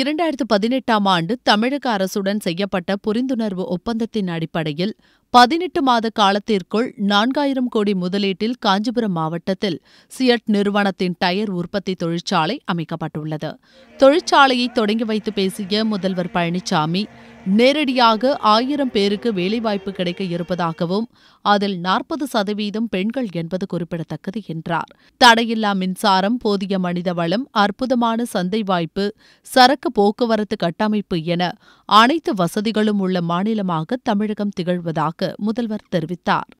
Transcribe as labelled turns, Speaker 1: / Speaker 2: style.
Speaker 1: இரண்டாயிரத்து பதினெட்டாம் ஆண்டு தமிழக அரசுடன் செய்யப்பட்ட புரிந்துணர்வு ஒப்பந்தத்தின் அடிப்படையில் பதினெட்டு மாத காலத்திற்குள் நான்காயிரம் கோடி முதலீட்டில் காஞ்சிபுரம் மாவட்டத்தில் சியட் நிறுவனத்தின் டயர் உற்பத்தி தொழிற்சாலை அமைக்கப்பட்டுள்ளது தொழிற்சாலையை தொடங்கி வைத்து பேசிய முதல்வர் பழனிசாமி நேரடியாக ஆயிரம் பேருக்கு வேலைவாய்ப்பு கிடைக்க இருப்பதாகவும் அதில் நாற்பது சதவீதம் பெண்கள் என்பது குறிப்பிடத்தக்கது என்றார் தடையில்லா மின்சாரம் போதிய மனித வளம் அற்புதமான சந்தை வாய்ப்பு சரக்கு போக்குவரத்து கட்டமைப்பு என அனைத்து வசதிகளும் உள்ள மாநிலமாக தமிழகம் திகழ்வதாக முதல்வர் தெரிவித்தார்